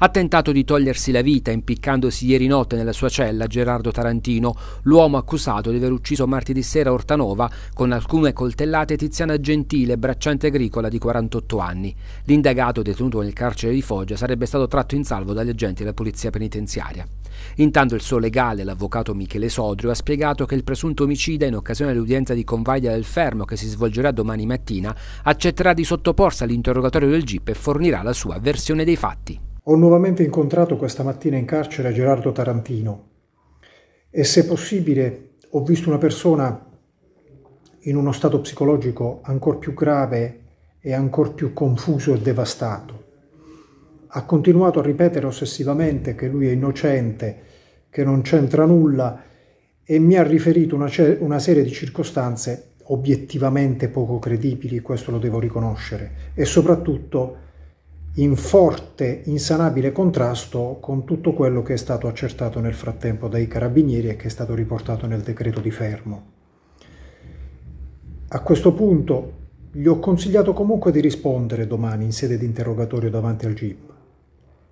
Ha tentato di togliersi la vita impiccandosi ieri notte nella sua cella Gerardo Tarantino, l'uomo accusato di aver ucciso martedì sera Ortanova con alcune coltellate Tiziana Gentile, bracciante agricola di 48 anni. L'indagato, detenuto nel carcere di Foggia, sarebbe stato tratto in salvo dagli agenti della polizia penitenziaria. Intanto il suo legale, l'avvocato Michele Sodrio, ha spiegato che il presunto omicida, in occasione dell'udienza di convaglia del fermo che si svolgerà domani mattina, accetterà di sottoporsi all'interrogatorio del GIP e fornirà la sua versione dei fatti. Ho nuovamente incontrato questa mattina in carcere Gerardo Tarantino e se possibile ho visto una persona in uno stato psicologico ancora più grave e ancor più confuso e devastato. Ha continuato a ripetere ossessivamente che lui è innocente, che non c'entra nulla e mi ha riferito una, una serie di circostanze obiettivamente poco credibili, questo lo devo riconoscere, e soprattutto in forte, insanabile contrasto con tutto quello che è stato accertato nel frattempo dai carabinieri e che è stato riportato nel decreto di fermo. A questo punto gli ho consigliato comunque di rispondere domani in sede di interrogatorio davanti al GIP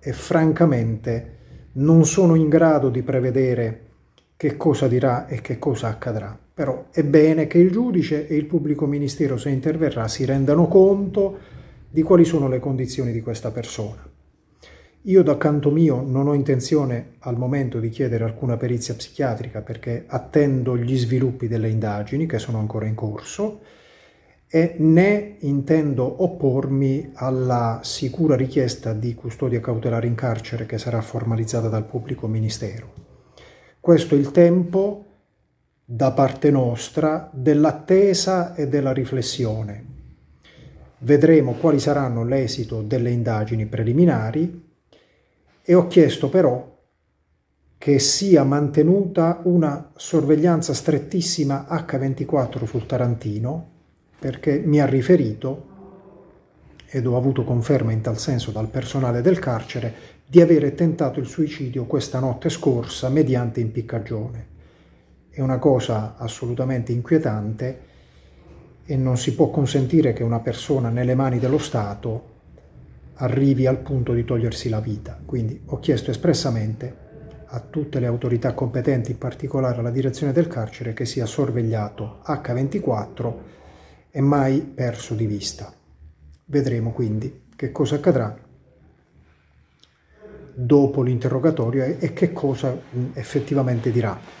e francamente non sono in grado di prevedere che cosa dirà e che cosa accadrà. Però è bene che il giudice e il pubblico ministero, se interverrà, si rendano conto di quali sono le condizioni di questa persona. Io da canto mio non ho intenzione al momento di chiedere alcuna perizia psichiatrica perché attendo gli sviluppi delle indagini che sono ancora in corso e né intendo oppormi alla sicura richiesta di custodia cautelare in carcere che sarà formalizzata dal pubblico ministero. Questo è il tempo da parte nostra dell'attesa e della riflessione Vedremo quali saranno l'esito delle indagini preliminari e ho chiesto però che sia mantenuta una sorveglianza strettissima H24 sul Tarantino perché mi ha riferito ed ho avuto conferma in tal senso dal personale del carcere di avere tentato il suicidio questa notte scorsa mediante impiccagione. È una cosa assolutamente inquietante e non si può consentire che una persona nelle mani dello Stato arrivi al punto di togliersi la vita. Quindi ho chiesto espressamente a tutte le autorità competenti, in particolare alla direzione del carcere, che sia sorvegliato H24 e mai perso di vista. Vedremo quindi che cosa accadrà dopo l'interrogatorio e che cosa effettivamente dirà.